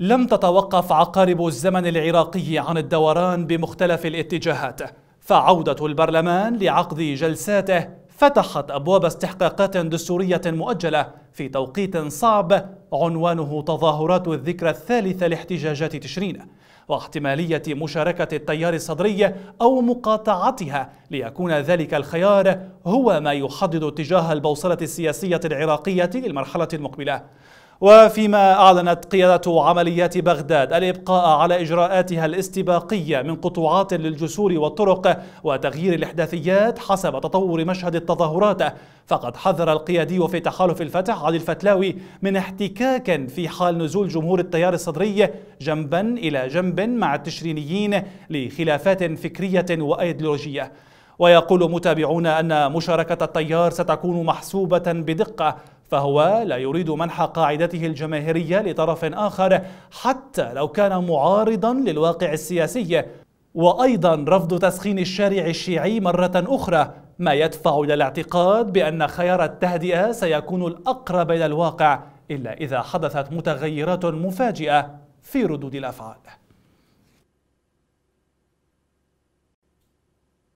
لم تتوقف عقارب الزمن العراقي عن الدوران بمختلف الاتجاهات فعودة البرلمان لعقد جلساته فتحت أبواب استحقاقات دستورية مؤجلة في توقيت صعب عنوانه تظاهرات الذكرى الثالثة لاحتجاجات تشرين واحتمالية مشاركة التيار الصدري أو مقاطعتها ليكون ذلك الخيار هو ما يحدد اتجاه البوصلة السياسية العراقية للمرحلة المقبلة وفيما أعلنت قيادة عمليات بغداد الإبقاء على إجراءاتها الاستباقية من قطوعات للجسور والطرق وتغيير الإحداثيات حسب تطور مشهد التظاهرات فقد حذر القيادي في تحالف الفتح علي الفتلاوي من احتكاك في حال نزول جمهور التيار الصدري جنبا إلى جنب مع التشرينيين لخلافات فكرية وأيديولوجية ويقول متابعون أن مشاركة التيار ستكون محسوبة بدقة فهو لا يريد منح قاعدته الجماهيرية لطرف آخر حتى لو كان معارضا للواقع السياسي وأيضا رفض تسخين الشارع الشيعي مرة أخرى ما يدفع إلى الاعتقاد بأن خيار التهدئة سيكون الأقرب إلى الواقع إلا إذا حدثت متغيرات مفاجئة في ردود الأفعال